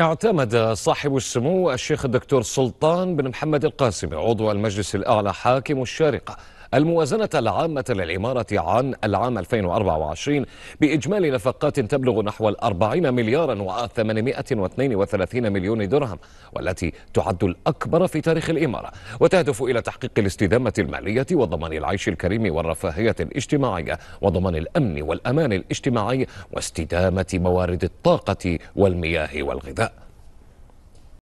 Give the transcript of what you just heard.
اعتمد صاحب السمو الشيخ الدكتور سلطان بن محمد القاسمي عضو المجلس الأعلى حاكم الشارقة الموازنة العامة للعمارة عن العام 2024 بإجمالي نفقات تبلغ نحو 40 مليارا و832 مليون درهم والتي تعد الأكبر في تاريخ الإمارة وتهدف إلى تحقيق الاستدامة المالية وضمان العيش الكريم والرفاهية الاجتماعية وضمان الأمن والأمان الاجتماعي واستدامة موارد الطاقة والمياه والغذاء